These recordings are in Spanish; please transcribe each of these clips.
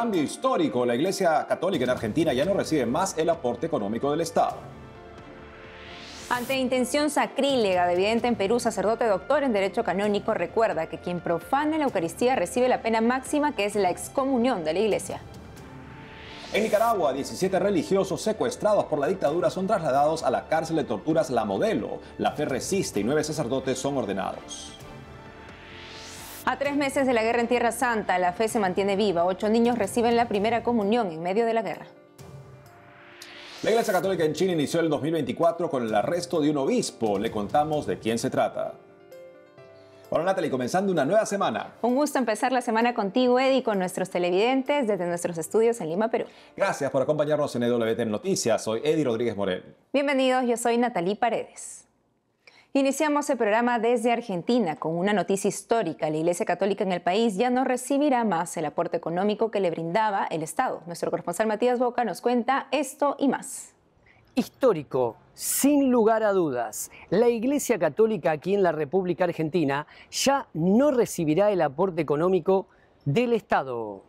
cambio histórico. La Iglesia Católica en Argentina ya no recibe más el aporte económico del Estado. Ante intención sacrílega de vidente en Perú, sacerdote doctor en Derecho Canónico recuerda que quien profana la Eucaristía recibe la pena máxima que es la excomunión de la Iglesia. En Nicaragua, 17 religiosos secuestrados por la dictadura son trasladados a la cárcel de torturas La Modelo. La fe resiste y nueve sacerdotes son ordenados. A tres meses de la guerra en Tierra Santa, la fe se mantiene viva. Ocho niños reciben la primera comunión en medio de la guerra. La Iglesia Católica en Chile inició el 2024 con el arresto de un obispo. Le contamos de quién se trata. Hola Natalie, comenzando una nueva semana. Un gusto empezar la semana contigo, Eddie, con nuestros televidentes desde nuestros estudios en Lima, Perú. Gracias por acompañarnos en EWTN Noticias. Soy Eddie Rodríguez Morel. Bienvenidos, yo soy Natalie Paredes. Iniciamos el programa desde Argentina con una noticia histórica. La Iglesia Católica en el país ya no recibirá más el aporte económico que le brindaba el Estado. Nuestro corresponsal Matías Boca nos cuenta esto y más. Histórico, sin lugar a dudas, la Iglesia Católica aquí en la República Argentina ya no recibirá el aporte económico del Estado.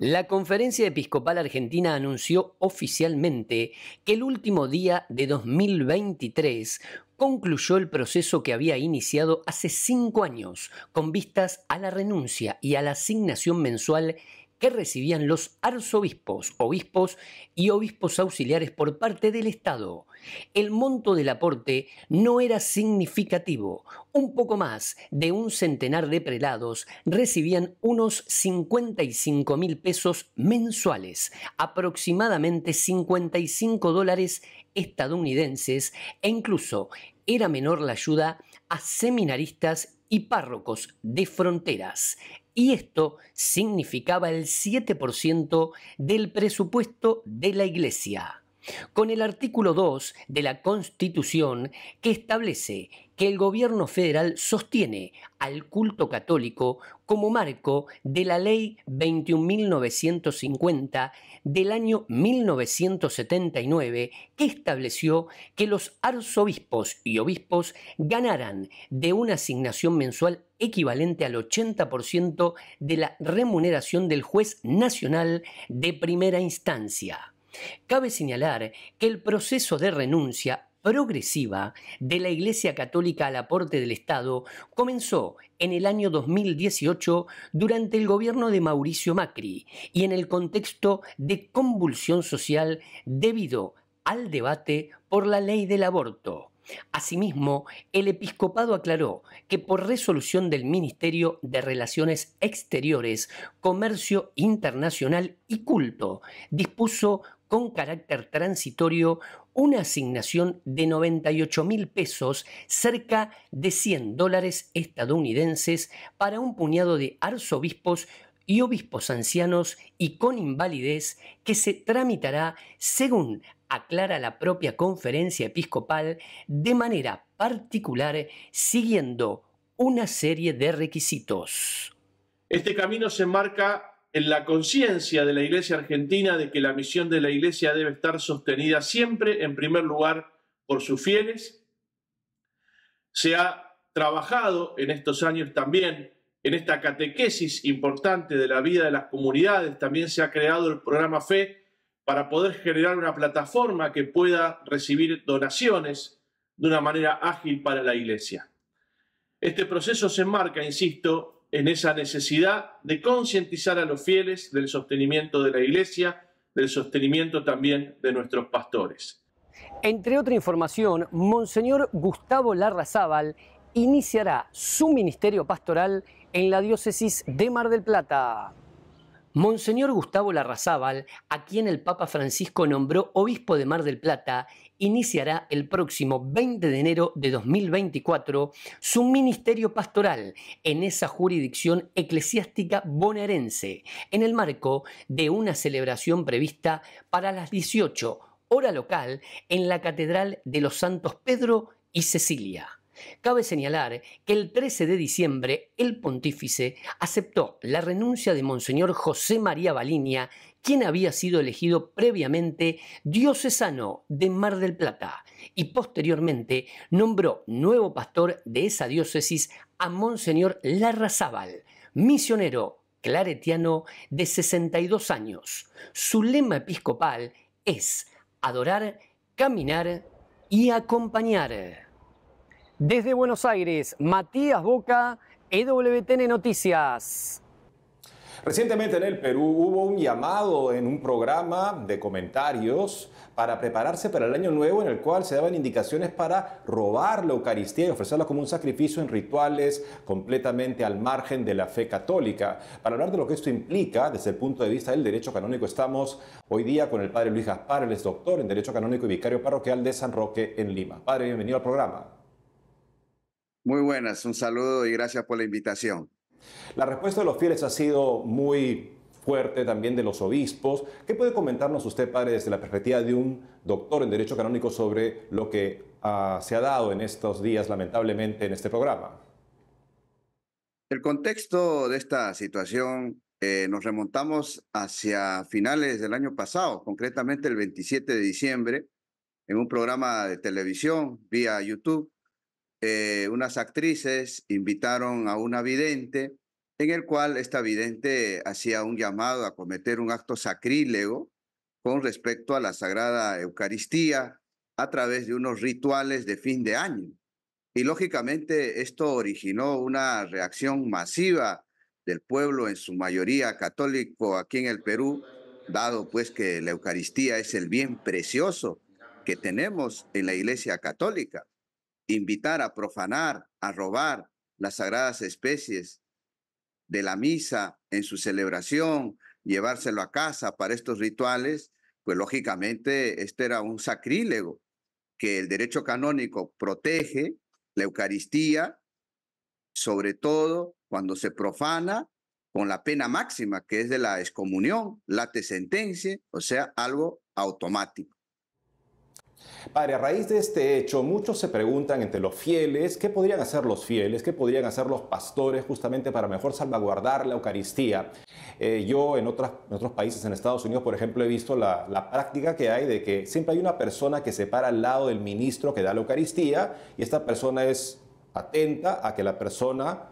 La Conferencia Episcopal Argentina anunció oficialmente que el último día de 2023 concluyó el proceso que había iniciado hace cinco años con vistas a la renuncia y a la asignación mensual que recibían los arzobispos, obispos y obispos auxiliares por parte del Estado. El monto del aporte no era significativo. Un poco más de un centenar de prelados recibían unos 55 mil pesos mensuales, aproximadamente 55 dólares estadounidenses e incluso era menor la ayuda a seminaristas y párrocos de fronteras. Y esto significaba el 7% del presupuesto de la Iglesia con el artículo 2 de la Constitución que establece que el gobierno federal sostiene al culto católico como marco de la Ley 21.950 del año 1979 que estableció que los arzobispos y obispos ganaran de una asignación mensual equivalente al 80% de la remuneración del juez nacional de primera instancia. Cabe señalar que el proceso de renuncia progresiva de la Iglesia Católica al aporte del Estado comenzó en el año 2018 durante el gobierno de Mauricio Macri y en el contexto de convulsión social debido al debate por la ley del aborto. Asimismo, el episcopado aclaró que por resolución del Ministerio de Relaciones Exteriores, Comercio Internacional y Culto, dispuso con carácter transitorio una asignación de 98 mil pesos, cerca de 100 dólares estadounidenses, para un puñado de arzobispos y obispos ancianos y con invalidez que se tramitará, según aclara la propia conferencia episcopal, de manera particular siguiendo una serie de requisitos. Este camino se marca en la conciencia de la Iglesia argentina de que la misión de la Iglesia debe estar sostenida siempre, en primer lugar, por sus fieles. Se ha trabajado en estos años también en esta catequesis importante de la vida de las comunidades. También se ha creado el programa FE para poder generar una plataforma que pueda recibir donaciones de una manera ágil para la Iglesia. Este proceso se enmarca, insisto, en esa necesidad de concientizar a los fieles del sostenimiento de la Iglesia, del sostenimiento también de nuestros pastores. Entre otra información, Monseñor Gustavo Larrazábal iniciará su ministerio pastoral en la diócesis de Mar del Plata. Monseñor Gustavo Larrazábal, a quien el Papa Francisco nombró obispo de Mar del Plata, iniciará el próximo 20 de enero de 2024 su ministerio pastoral en esa jurisdicción eclesiástica bonaerense, en el marco de una celebración prevista para las 18 hora local en la Catedral de los Santos Pedro y Cecilia. Cabe señalar que el 13 de diciembre el pontífice aceptó la renuncia de Monseñor José María Baliña, quien había sido elegido previamente diocesano de Mar del Plata y posteriormente nombró nuevo pastor de esa diócesis a Monseñor Larrazábal, misionero claretiano de 62 años. Su lema episcopal es adorar, caminar y acompañar. Desde Buenos Aires, Matías Boca, EWTN Noticias. Recientemente en el Perú hubo un llamado en un programa de comentarios para prepararse para el año nuevo en el cual se daban indicaciones para robar la Eucaristía y ofrecerla como un sacrificio en rituales completamente al margen de la fe católica. Para hablar de lo que esto implica desde el punto de vista del derecho canónico, estamos hoy día con el padre Luis Gaspar, el es doctor en Derecho Canónico y vicario parroquial de San Roque en Lima. Padre, bienvenido al programa. Muy buenas, un saludo y gracias por la invitación. La respuesta de los fieles ha sido muy fuerte también de los obispos. ¿Qué puede comentarnos usted, padre, desde la perspectiva de un doctor en Derecho Canónico sobre lo que ah, se ha dado en estos días, lamentablemente, en este programa? El contexto de esta situación eh, nos remontamos hacia finales del año pasado, concretamente el 27 de diciembre, en un programa de televisión vía YouTube. Eh, unas actrices invitaron a una vidente en el cual esta vidente hacía un llamado a cometer un acto sacrílego con respecto a la Sagrada Eucaristía a través de unos rituales de fin de año. Y lógicamente esto originó una reacción masiva del pueblo, en su mayoría católico aquí en el Perú, dado pues que la Eucaristía es el bien precioso que tenemos en la Iglesia Católica invitar a profanar, a robar las sagradas especies de la misa en su celebración, llevárselo a casa para estos rituales, pues lógicamente este era un sacrílego que el derecho canónico protege, la Eucaristía, sobre todo cuando se profana con la pena máxima, que es de la excomunión, late sentencia, o sea, algo automático. Padre, a raíz de este hecho, muchos se preguntan entre los fieles, ¿qué podrían hacer los fieles? ¿Qué podrían hacer los pastores justamente para mejor salvaguardar la Eucaristía? Eh, yo en, otras, otros países, en Estados Unidos, por ejemplo, he visto la, la, práctica que hay de que siempre hay una persona que se para al lado del ministro que da la Eucaristía y esta persona es atenta a que la persona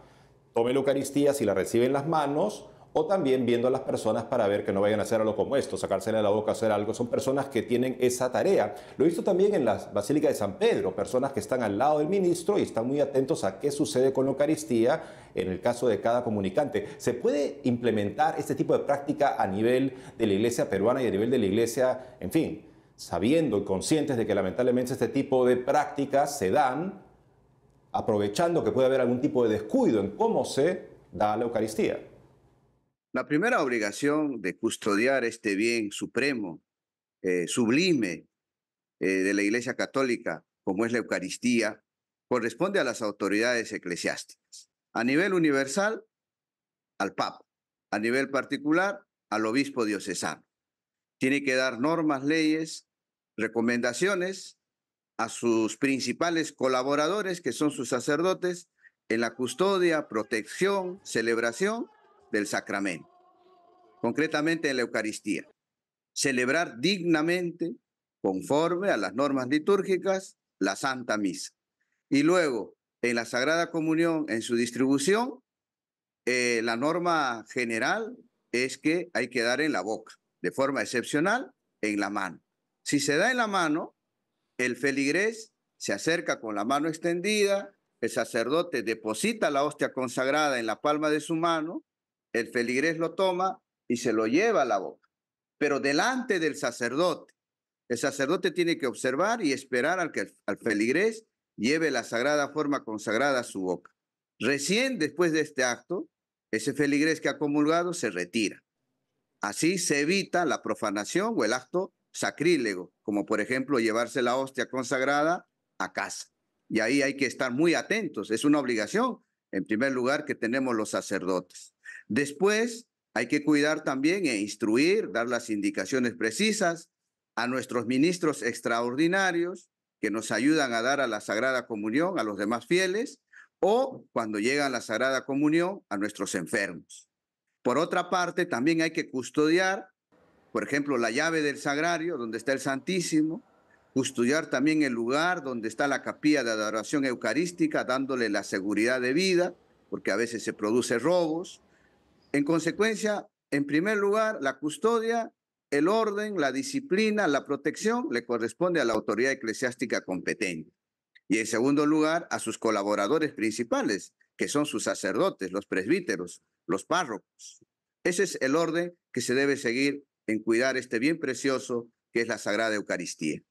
tome la Eucaristía si la recibe en las manos o también viendo a las personas para ver que no vayan a hacer algo como esto, sacársela de la boca, hacer algo. Son personas que tienen esa tarea. Lo he visto también en la Basílica de San Pedro, personas que están al lado del ministro y están muy atentos a qué sucede con la Eucaristía en el caso de cada comunicante. ¿Se puede implementar este tipo de práctica a nivel de la iglesia peruana y a nivel de la iglesia, en fin, sabiendo y conscientes de que lamentablemente este tipo de prácticas se dan aprovechando que puede haber algún tipo de descuido en cómo se da la Eucaristía? La primera obligación de custodiar este bien supremo, eh, sublime eh, de la Iglesia Católica, como es la Eucaristía, corresponde a las autoridades eclesiásticas. A nivel universal, al Papa. A nivel particular, al obispo diocesano. Tiene que dar normas, leyes, recomendaciones a sus principales colaboradores, que son sus sacerdotes, en la custodia, protección, celebración del sacramento, concretamente en la Eucaristía. Celebrar dignamente, conforme a las normas litúrgicas, la Santa Misa. Y luego, en la Sagrada Comunión, en su distribución, eh, la norma general es que hay que dar en la boca, de forma excepcional, en la mano. Si se da en la mano, el feligrés se acerca con la mano extendida, el sacerdote deposita la hostia consagrada en la palma de su mano el feligrés lo toma y se lo lleva a la boca, pero delante del sacerdote. El sacerdote tiene que observar y esperar al que al feligrés lleve la sagrada forma consagrada a su boca. Recién después de este acto, ese feligrés que ha comulgado se retira. Así se evita la profanación o el acto sacrílego, como por ejemplo llevarse la hostia consagrada a casa. Y ahí hay que estar muy atentos, es una obligación, en primer lugar, que tenemos los sacerdotes. Después, hay que cuidar también e instruir, dar las indicaciones precisas a nuestros ministros extraordinarios que nos ayudan a dar a la Sagrada Comunión a los demás fieles o cuando llegan a la Sagrada Comunión a nuestros enfermos. Por otra parte, también hay que custodiar, por ejemplo, la llave del sagrario donde está el Santísimo, custodiar también el lugar donde está la capilla de adoración eucarística, dándole la seguridad de vida, porque a veces se producen robos, en consecuencia, en primer lugar, la custodia, el orden, la disciplina, la protección le corresponde a la autoridad eclesiástica competente. Y en segundo lugar, a sus colaboradores principales, que son sus sacerdotes, los presbíteros, los párrocos. Ese es el orden que se debe seguir en cuidar este bien precioso que es la Sagrada Eucaristía.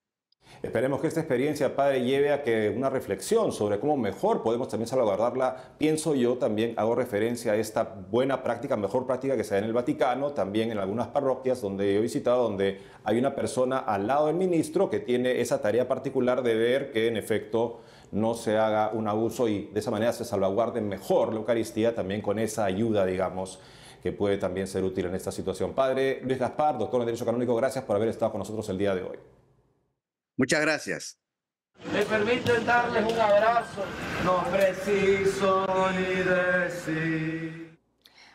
Esperemos que esta experiencia, padre, lleve a que una reflexión sobre cómo mejor podemos también salvaguardarla. Pienso yo también, hago referencia a esta buena práctica, mejor práctica que se da en el Vaticano, también en algunas parroquias donde he visitado, donde hay una persona al lado del ministro que tiene esa tarea particular de ver que en efecto no se haga un abuso y de esa manera se salvaguarde mejor la Eucaristía también con esa ayuda, digamos que puede también ser útil en esta situación. Padre Luis Gaspar, doctor en Derecho Canónico, gracias por haber estado con nosotros el día de hoy. Muchas gracias. Me permito darles un abrazo, no preciso ni decir.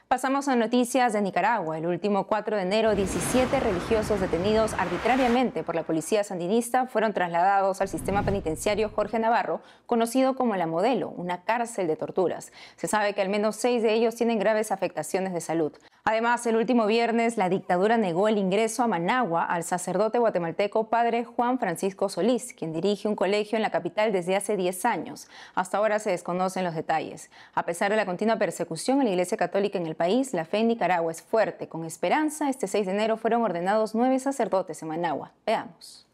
Pasamos a noticias de Nicaragua. El último 4 de enero, 17 religiosos detenidos arbitrariamente por la policía sandinista fueron trasladados al sistema penitenciario Jorge Navarro, conocido como La Modelo, una cárcel de torturas. Se sabe que al menos seis de ellos tienen graves afectaciones de salud. Además, el último viernes la dictadura negó el ingreso a Managua al sacerdote guatemalteco padre Juan Francisco Solís, quien dirige un colegio en la capital desde hace 10 años. Hasta ahora se desconocen los detalles. A pesar de la continua persecución en la Iglesia Católica en el país, la fe en Nicaragua es fuerte. Con esperanza, este 6 de enero fueron ordenados nueve sacerdotes en Managua. Veamos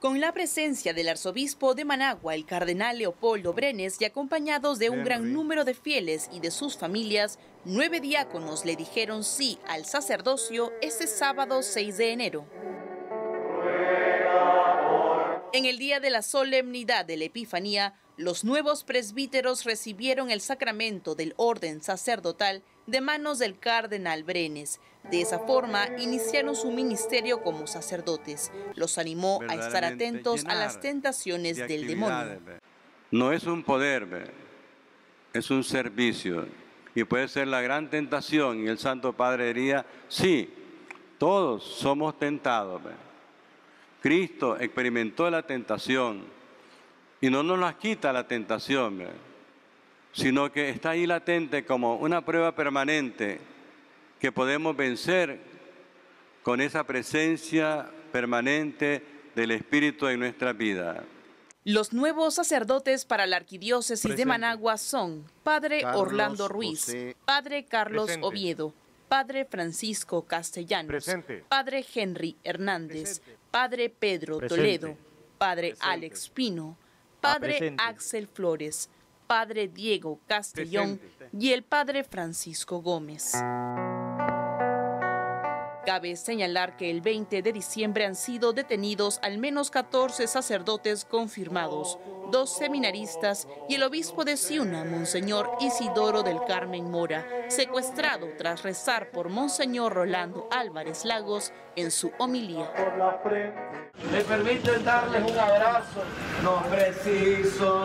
con la presencia del arzobispo de Managua, el cardenal Leopoldo Brenes, y acompañados de un gran número de fieles y de sus familias, nueve diáconos le dijeron sí al sacerdocio ese sábado 6 de enero. En el día de la solemnidad de la Epifanía, los nuevos presbíteros recibieron el sacramento del orden sacerdotal de manos del cardenal Brenes. De esa forma iniciaron su ministerio como sacerdotes. Los animó a estar atentos a las tentaciones del demonio. No es un poder, es un servicio. Y puede ser la gran tentación. Y el Santo Padre diría, sí, todos somos tentados. Cristo experimentó la tentación y no nos las quita la tentación, ¿eh? sino que está ahí latente como una prueba permanente que podemos vencer con esa presencia permanente del Espíritu en nuestra vida. Los nuevos sacerdotes para la arquidiócesis de Managua son Padre Orlando Ruiz, Padre Carlos Oviedo, Padre Francisco Castellanos, Padre Henry Hernández, Padre Pedro Toledo, Padre Alex Pino, Padre Axel Flores, Padre Diego Castellón y el Padre Francisco Gómez. Cabe señalar que el 20 de diciembre han sido detenidos al menos 14 sacerdotes confirmados, dos seminaristas y el obispo de Ciuna, Monseñor Isidoro del Carmen Mora, secuestrado tras rezar por Monseñor Rolando Álvarez Lagos en su homilía. Me permiten darles un abrazo, no preciso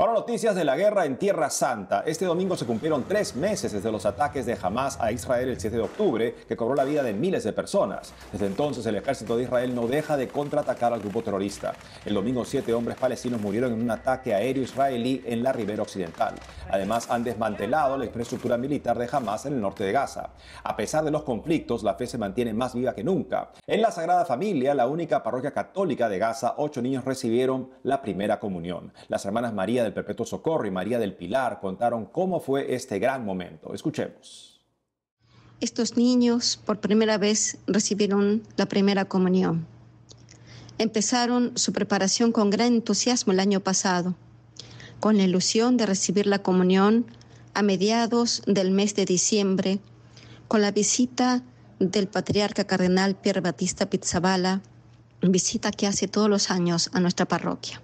Ahora noticias de la guerra en Tierra Santa. Este domingo se cumplieron tres meses desde los ataques de Hamas a Israel el 7 de octubre, que cobró la vida de miles de personas. Desde entonces el ejército de Israel no deja de contraatacar al grupo terrorista. El domingo siete hombres palestinos murieron en un ataque aéreo israelí en la ribera occidental. Además han desmantelado la infraestructura militar de Hamas en el norte de Gaza. A pesar de los conflictos, la fe se mantiene más viva que nunca. En la Sagrada Familia, la única parroquia católica de Gaza, ocho niños recibieron la primera comunión. Las hermanas María Perpetuo Socorro y María del Pilar contaron cómo fue este gran momento. Escuchemos. Estos niños por primera vez recibieron la primera comunión. Empezaron su preparación con gran entusiasmo el año pasado, con la ilusión de recibir la comunión a mediados del mes de diciembre, con la visita del patriarca cardenal Pierre Batista Pizzabala, visita que hace todos los años a nuestra parroquia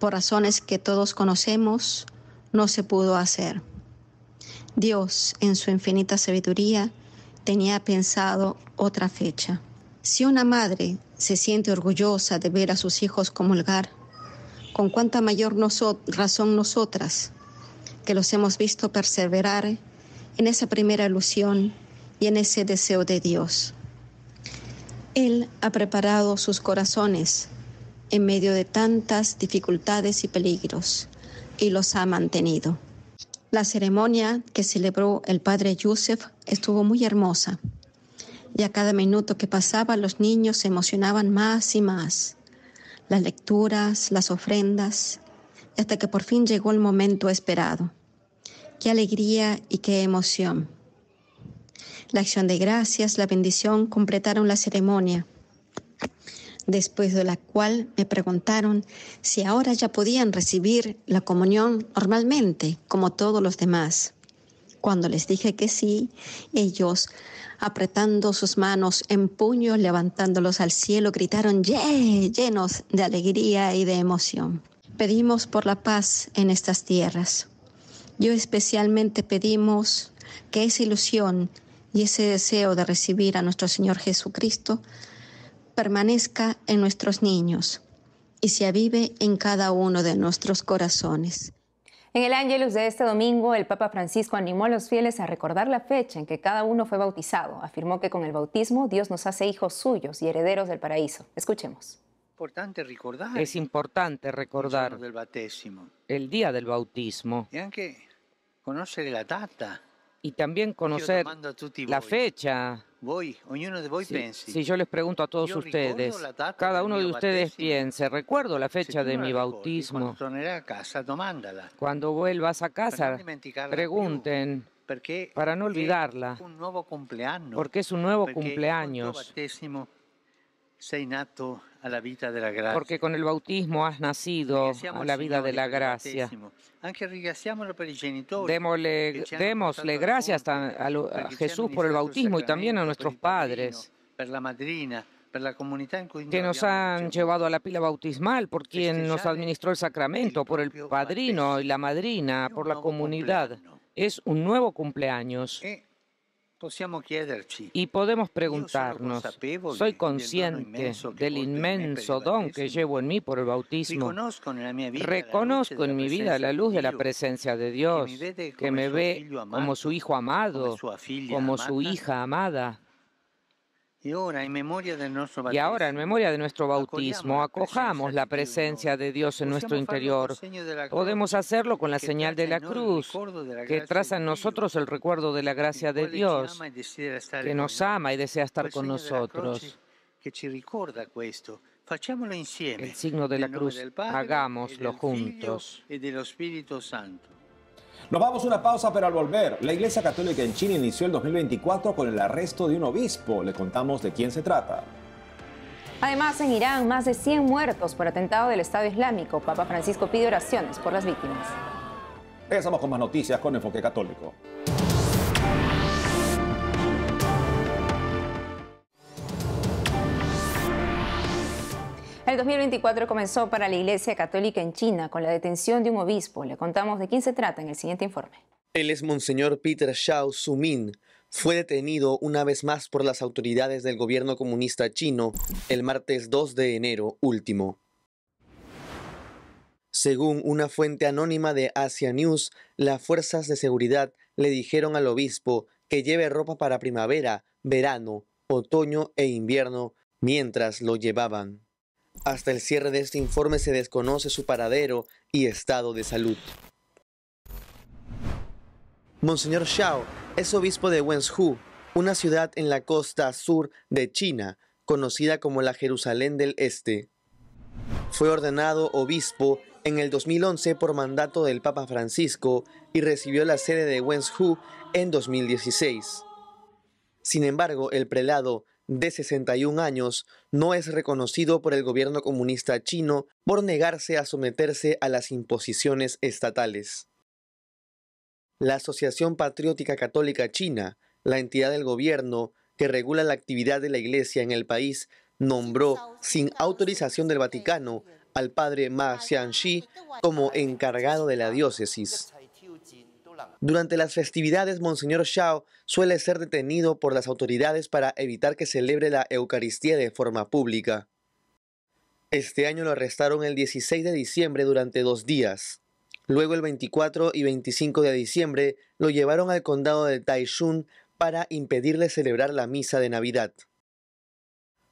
por razones que todos conocemos, no se pudo hacer. Dios, en su infinita sabiduría, tenía pensado otra fecha. Si una madre se siente orgullosa de ver a sus hijos comulgar, con cuánta mayor razón nosotras, que los hemos visto perseverar en esa primera ilusión y en ese deseo de Dios. Él ha preparado sus corazones en medio de tantas dificultades y peligros, y los ha mantenido. La ceremonia que celebró el padre Yusef estuvo muy hermosa, y a cada minuto que pasaba los niños se emocionaban más y más. Las lecturas, las ofrendas, hasta que por fin llegó el momento esperado. Qué alegría y qué emoción. La acción de gracias, la bendición completaron la ceremonia después de la cual me preguntaron si ahora ya podían recibir la comunión normalmente, como todos los demás. Cuando les dije que sí, ellos, apretando sus manos en puños, levantándolos al cielo, gritaron ¡Yeah! llenos de alegría y de emoción. Pedimos por la paz en estas tierras. Yo especialmente pedimos que esa ilusión y ese deseo de recibir a nuestro Señor Jesucristo permanezca en nuestros niños y se avive en cada uno de nuestros corazones. En el Ángelus de este domingo, el Papa Francisco animó a los fieles a recordar la fecha en que cada uno fue bautizado. Afirmó que con el bautismo Dios nos hace hijos suyos y herederos del paraíso. Escuchemos. Es importante recordar el día del bautismo. Y aunque conocer la data y también conocer la fecha. Si, yo les pregunto a todos ustedes, cada uno de ustedes piense, recuerdo la fecha de mi bautismo. Cuando vuelvas a casa, pregunten para no olvidarla, porque es un nuevo cumpleaños porque con el bautismo has nacido a la vida de la gracia. Démosle, démosle gracias a, Jesús por el bautismo y también a nuestros padres que nos han llevado a la pila bautismal, por quien nos administró el sacramento, por el padrino y la madrina, por la comunidad. Es un nuevo cumpleaños. E pues, y podemos preguntarnos, soy consciente del inmenso don que llevo en mí por el bautismo. Reconozco en mi vida la luz de la presencia de Dios, que me ve como su hijo amado, como su hija amada. Y ahora, en memoria de nuestro bautismo, acojamos la presencia de Dios en nuestro interior. Podemos hacerlo con la señal de la cruz, que traza en nosotros el recuerdo de la gracia de Dios, que nos ama y desea estar con nosotros. El signo de la cruz, hagámoslo juntos. y Espíritu Santo. Nos vamos a una pausa, pero al volver, la Iglesia Católica en China inició el 2024 con el arresto de un obispo. Le contamos de quién se trata. Además, en Irán, más de 100 muertos por atentado del Estado Islámico. Papa Francisco pide oraciones por las víctimas. Regresamos con más noticias con Enfoque Católico. 2024 comenzó para la Iglesia Católica en China con la detención de un obispo. Le contamos de quién se trata en el siguiente informe. Él es Monseñor Peter Shao Sumin. Fue detenido una vez más por las autoridades del gobierno comunista chino el martes 2 de enero último. Según una fuente anónima de Asia News, las fuerzas de seguridad le dijeron al obispo que lleve ropa para primavera, verano, otoño e invierno mientras lo llevaban. Hasta el cierre de este informe se desconoce su paradero y estado de salud. Monseñor Xiao es obispo de Wenzhou, una ciudad en la costa sur de China, conocida como la Jerusalén del Este. Fue ordenado obispo en el 2011 por mandato del Papa Francisco y recibió la sede de Wenzhou en 2016. Sin embargo, el prelado de 61 años, no es reconocido por el gobierno comunista chino por negarse a someterse a las imposiciones estatales. La Asociación Patriótica Católica China, la entidad del gobierno que regula la actividad de la Iglesia en el país, nombró, sin autorización del Vaticano, al padre Ma Xianxi como encargado de la diócesis. Durante las festividades, Monseñor Shao suele ser detenido por las autoridades para evitar que celebre la Eucaristía de forma pública. Este año lo arrestaron el 16 de diciembre durante dos días. Luego el 24 y 25 de diciembre lo llevaron al condado de Taishun para impedirle celebrar la misa de Navidad.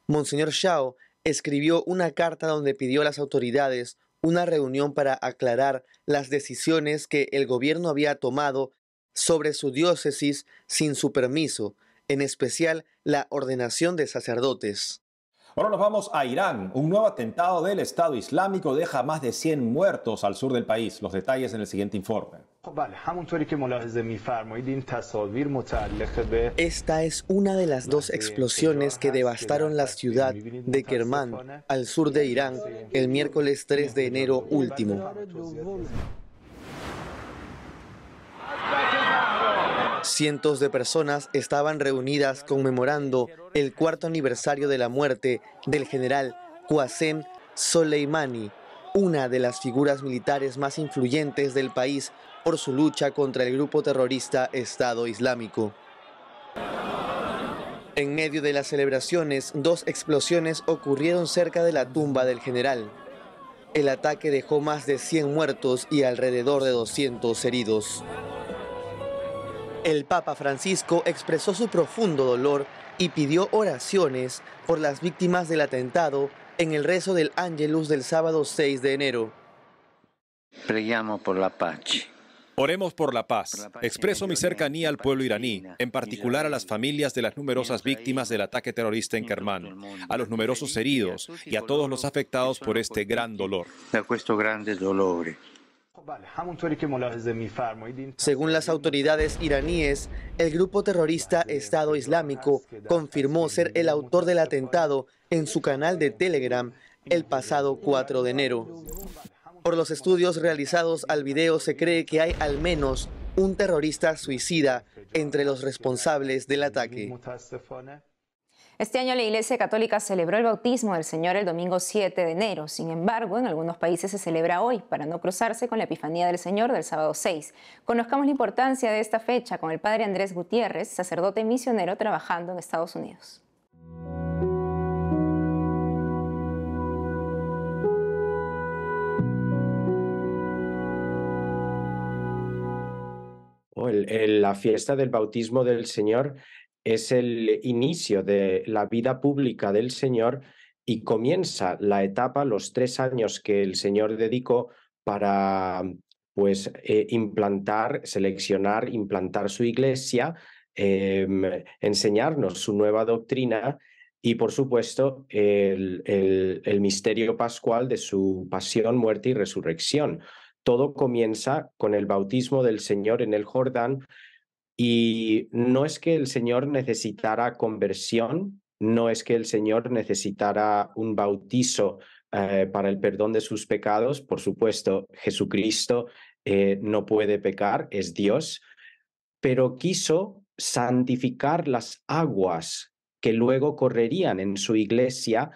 Monseñor Shao escribió una carta donde pidió a las autoridades una reunión para aclarar las decisiones que el gobierno había tomado sobre su diócesis sin su permiso, en especial la ordenación de sacerdotes. Ahora nos vamos a Irán. Un nuevo atentado del Estado Islámico deja más de 100 muertos al sur del país. Los detalles en el siguiente informe. Esta es una de las dos explosiones que devastaron la ciudad de Kerman al sur de Irán el miércoles 3 de enero último. Cientos de personas estaban reunidas conmemorando el cuarto aniversario de la muerte del general Qasem Soleimani, una de las figuras militares más influyentes del país por su lucha contra el grupo terrorista Estado Islámico. En medio de las celebraciones, dos explosiones ocurrieron cerca de la tumba del general. El ataque dejó más de 100 muertos y alrededor de 200 heridos. El Papa Francisco expresó su profundo dolor y pidió oraciones por las víctimas del atentado en el rezo del Ángelus del sábado 6 de enero. Pregamos por la pace. Oremos por la paz. Expreso mi cercanía al pueblo iraní, en particular a las familias de las numerosas víctimas del ataque terrorista en Kerman, a los numerosos heridos y a todos los afectados por este gran dolor. Según las autoridades iraníes, el grupo terrorista Estado Islámico confirmó ser el autor del atentado en su canal de Telegram el pasado 4 de enero. Por los estudios realizados al video se cree que hay al menos un terrorista suicida entre los responsables del ataque. Este año la Iglesia Católica celebró el bautismo del Señor el domingo 7 de enero. Sin embargo, en algunos países se celebra hoy para no cruzarse con la Epifanía del Señor del sábado 6. Conozcamos la importancia de esta fecha con el Padre Andrés Gutiérrez, sacerdote misionero trabajando en Estados Unidos. la fiesta del bautismo del Señor es el inicio de la vida pública del Señor y comienza la etapa, los tres años que el Señor dedicó para pues eh, implantar, seleccionar, implantar su iglesia, em, enseñarnos su nueva doctrina y por supuesto el misterio pascual de su pasión, muerte y resurrección todo comienza con el bautismo del Señor en el Jordán y no es que el Señor necesitara conversión, no es que el Señor necesitara un bautizo eh, para el perdón de sus pecados, por supuesto, Jesucristo eh, no puede pecar, es Dios, pero quiso santificar las aguas que luego correrían en su iglesia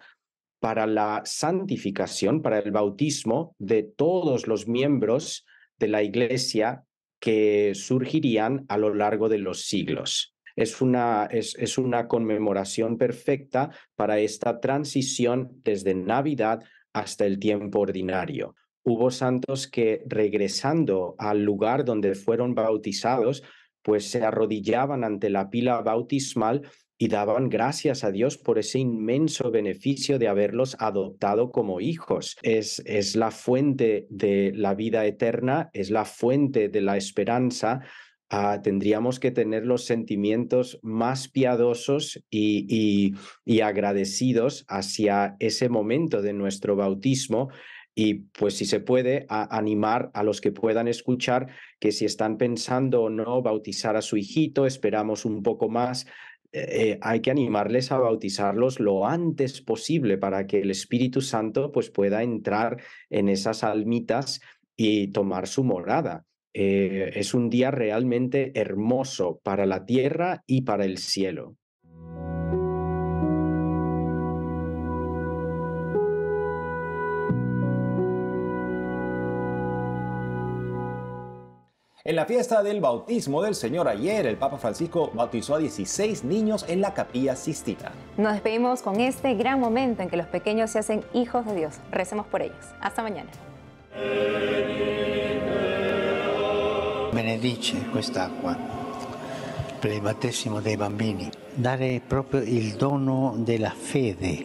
para la santificación, para el bautismo de todos los miembros de la Iglesia que surgirían a lo largo de los siglos. Es una, es una conmemoración perfecta para esta transición desde Navidad hasta el tiempo ordinario. Hubo santos que regresando al lugar donde fueron bautizados, pues se arrodillaban ante la pila bautismal y daban gracias a Dios por ese inmenso beneficio de haberlos adoptado como hijos. Es, es la fuente de la vida eterna, es la fuente de la esperanza, ah, tendríamos que tener los sentimientos más piadosos y, y, agradecidos hacia ese momento de nuestro bautismo. Y pues si se puede, animar a los que puedan escuchar que si están pensando o no bautizar a su hijito, esperamos un poco más, eh, hay que animarles a bautizarlos lo antes posible para que el Espíritu Santo pues, pueda entrar en esas almitas y tomar su morada. Eh, es un día realmente hermoso para la tierra y para el cielo. En la fiesta del bautismo del Señor ayer, el Papa Francisco bautizó a 16 niños en la capilla Sistina. Nos despedimos con este gran momento en que los pequeños se hacen hijos de Dios. Recemos por ellos. Hasta mañana. Benedice quest'acqua per il battesimo dei bambini, dare proprio el dono la fede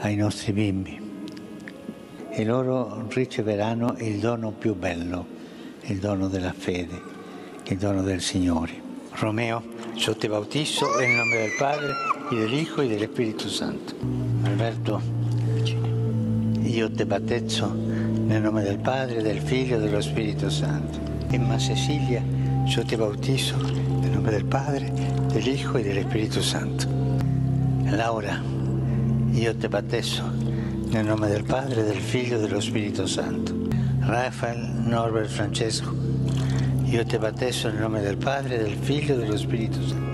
ai nostri bimbi e loro riceveranno el dono più bello. il dono della fede, il dono del Signore. Romeo, io ti bautizzo nel nome del Padre, e dell'Hijo e dell'Spirito Santo. Alberto, io ti battezzo nel nome del Padre, del Figlio e dello Spirito Santo. Emma Cecilia, io ti bautizzo nel nome del Padre, dell'Hijo e dello Spirito Santo. Laura, io ti battezzo nel nome del Padre, del Figlio e dello Spirito Santo. Rafael, Norbert Francesco. Yo te batezo en el nombre del Padre, del Hijo y del Espíritu. Santo.